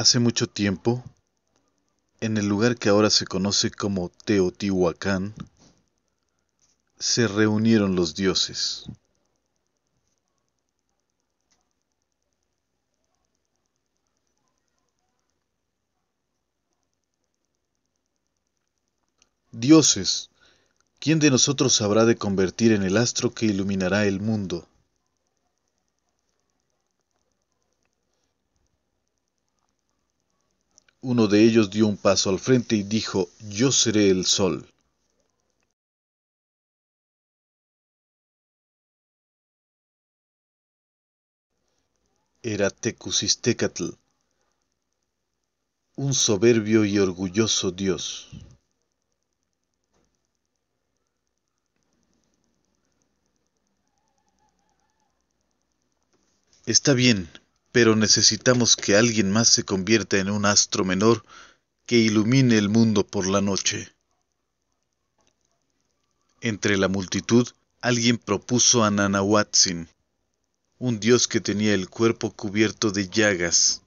Hace mucho tiempo, en el lugar que ahora se conoce como Teotihuacán, se reunieron los dioses. Dioses, ¿quién de nosotros habrá de convertir en el astro que iluminará el mundo? Uno de ellos dio un paso al frente y dijo, Yo seré el sol. Era Tecusistecatl, un soberbio y orgulloso dios. Está bien, pero necesitamos que alguien más se convierta en un astro menor que ilumine el mundo por la noche. Entre la multitud, alguien propuso a Nanahuatzin, un dios que tenía el cuerpo cubierto de llagas.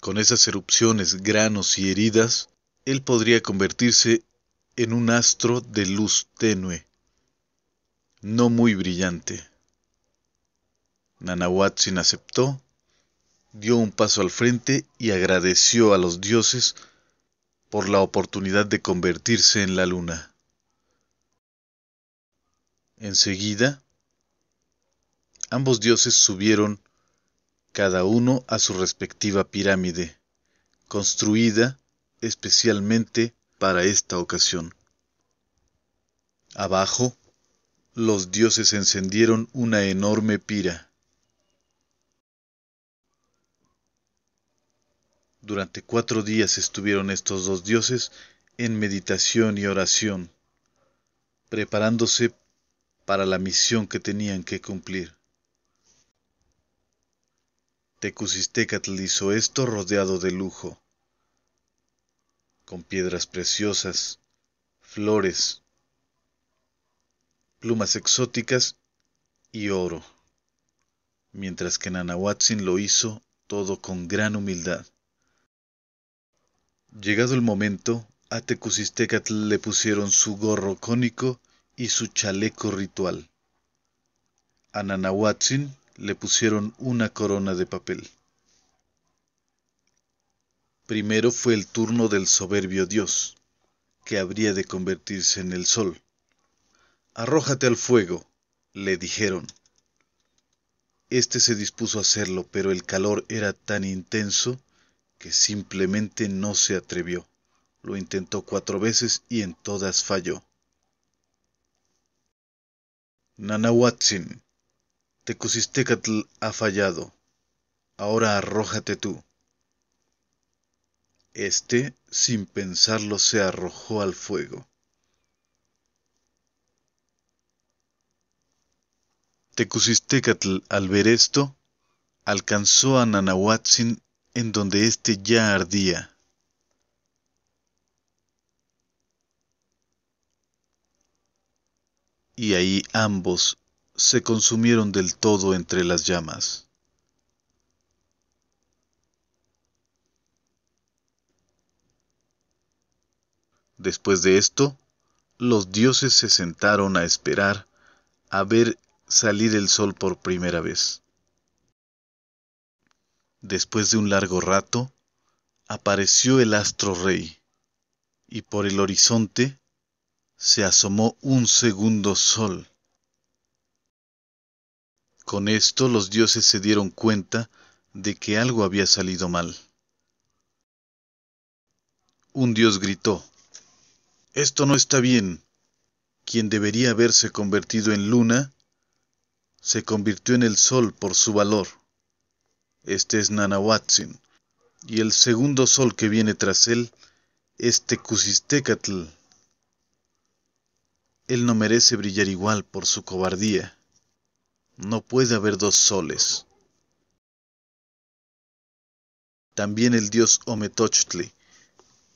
Con esas erupciones, granos y heridas, él podría convertirse en un astro de luz tenue no muy brillante. Nanahuatzin aceptó, dio un paso al frente y agradeció a los dioses por la oportunidad de convertirse en la luna. Enseguida, ambos dioses subieron cada uno a su respectiva pirámide, construida especialmente para esta ocasión. Abajo, los dioses encendieron una enorme pira. Durante cuatro días estuvieron estos dos dioses en meditación y oración, preparándose para la misión que tenían que cumplir. Tecusistecatl hizo esto rodeado de lujo, con piedras preciosas, flores, plumas exóticas y oro, mientras que Nanahuatzin lo hizo todo con gran humildad. Llegado el momento, a Tecusistecatl le pusieron su gorro cónico y su chaleco ritual. A Nanahuatzin le pusieron una corona de papel. Primero fue el turno del soberbio dios, que habría de convertirse en el sol. Arrójate al fuego, le dijeron. Este se dispuso a hacerlo, pero el calor era tan intenso que simplemente no se atrevió. Lo intentó cuatro veces y en todas falló. Nanahuatzin, Tecusistecatl ha fallado. Ahora arrójate tú. Este, sin pensarlo, se arrojó al fuego. Tecucistécatl, al ver esto, alcanzó a Nanahuatzin en donde éste ya ardía. Y ahí ambos se consumieron del todo entre las llamas. Después de esto, los dioses se sentaron a esperar a ver salir el sol por primera vez. Después de un largo rato, apareció el astro rey, y por el horizonte se asomó un segundo sol. Con esto los dioses se dieron cuenta de que algo había salido mal. Un dios gritó, Esto no está bien. Quien debería haberse convertido en luna se convirtió en el sol por su valor. Este es Nanahuatzin, y el segundo sol que viene tras él es Tecusistecatl. Él no merece brillar igual por su cobardía. No puede haber dos soles. También el dios Ometochtli,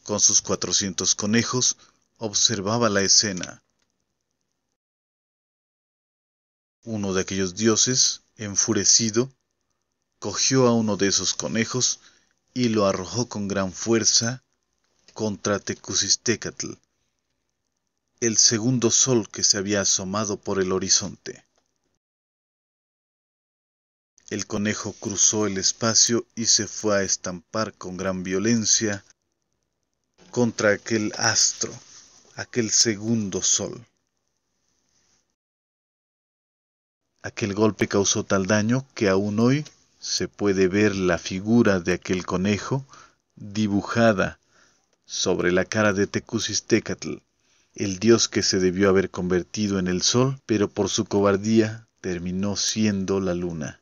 con sus cuatrocientos conejos, observaba la escena. Uno de aquellos dioses, enfurecido, cogió a uno de esos conejos y lo arrojó con gran fuerza contra Tecusistecatl, el segundo sol que se había asomado por el horizonte. El conejo cruzó el espacio y se fue a estampar con gran violencia contra aquel astro, aquel segundo sol. Aquel golpe causó tal daño que aún hoy se puede ver la figura de aquel conejo dibujada sobre la cara de Tecusistecatl, el dios que se debió haber convertido en el sol, pero por su cobardía terminó siendo la luna.